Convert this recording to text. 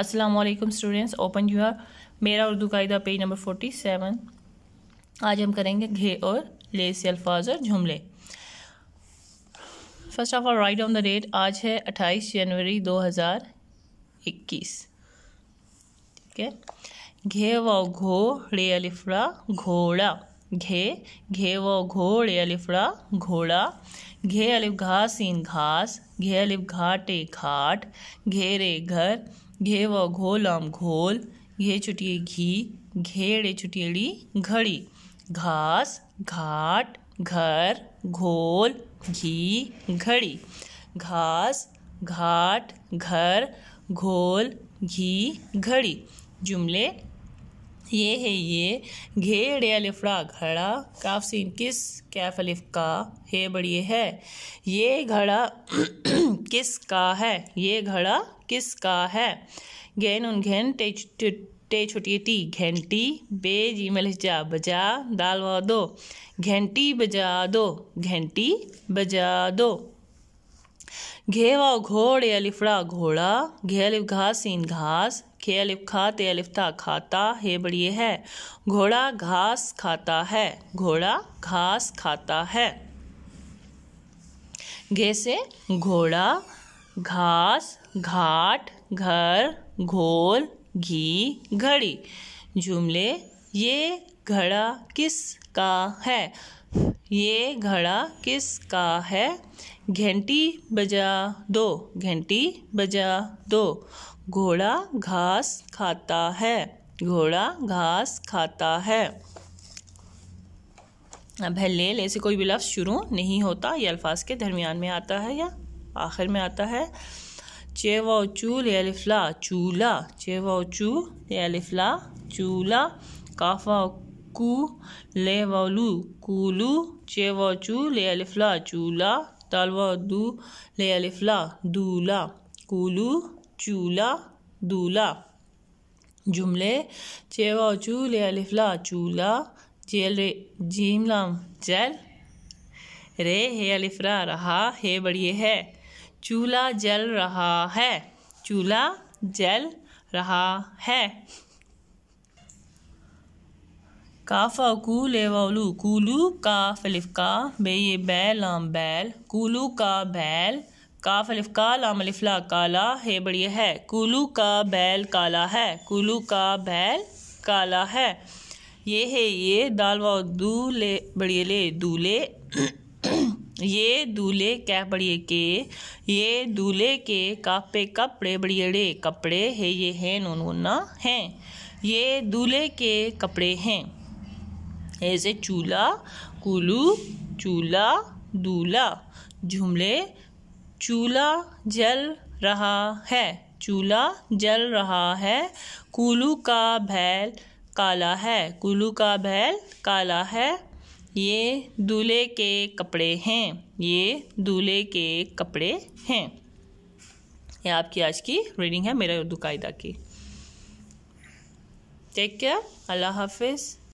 Aslam students open your मेरा उर्दू कायदा page number forty seven आज हम करेंगे घे और ले से अल्फाज और जुमले first of all write on the date आज है अट्ठाईस जनवरी दो हज़ार इक्कीस ठीक है घे व घो रे अलिफड़ा घोड़ा घे घे व घो ले अलिफड़ा घोड़ा घे अलिफ इन घास घे अलिफ घाटे घाट घेरे घर घे घोलम घोल घे छुटिए घी घेड़े चुटियड़ी घड़ी घास घाट घर घोल घी घड़ी घास घाट घर घोल घी घड़ी जुमले ये है ये घेड़े अलिफड़ा घड़ा काफ से किस कैफ अलिफ का है बड़ी है ये घड़ा किस का है ये घड़ा किसका है घेन उन घेन टे छोटी टी घंटी बे जी मल जा बजा दाल वा दो घंटी बजा दो घंटी बजा दो घे वा घोड़े अलिफड़ा घोड़ा घे अलिफ घास इन घास खे अलिफ खा ते अलिफ था खाता हे बड़िए है घोड़ा घास खाता है घोड़ा घास खाता है घे से घोड़ा घास घाट घर घोल घी घड़ी जुमले ये घड़ा किस का है ये घड़ा किस का है घंटी बजा दो घंटी बजा दो घोड़ा घास खाता है घोड़ा घास खाता है अब है ले ले से कोई भी लफ्ज़ शुरू नहीं होता ये अल्फाज के दरमियान में आता है या आखिर में आता है चे व चू ले अलिफ्ला चूल्हा चे व चू ले अलिफ्ला चूल्हा काफ कू ले वलू कूलू चे व चू ले अलिफ्ला चूला दाल व दू ले अलिफ्ला दूला कूलू चूला दूला जुमले चे व चू ले अलिफ्ला चूला जेल रे जीम लाम जैल रे हे अलिफ्रा रहा हे बढ़िए है चूल्हा जल रहा है चूल्हा जल रहा है काफा कूल एवालू कूलू का फलिफ का बे ये बैल लाम बैल कूलू का बैल का फलिफ का लाम अलिफला काला हे बढ़िया है कूलू का बैल काला है कूलू का बैल काला है ये है ये दाल वाओ दू ले बढ़िया ले दूल्हे ये दूल्हे क्या बड़िए के ये दूल्हे के कापे कपड़े बड़िएड़े कपड़े है ये है नून है हैं ये दूल्हे के कपड़े हैं ऐसे चूल्हा कुलू चूल्हा दूल्हा झुमले चूल्हा जल रहा है चूल्हा जल रहा है कुलू का भैल काला है कुलू का भैल काला है ये दूल्हे के कपड़े हैं ये दूल्हे के कपड़े हैं ये आपकी आज की रीडिंग है मेरा उर्दू कायदा की टेक केयर अल्लाह हाफिज़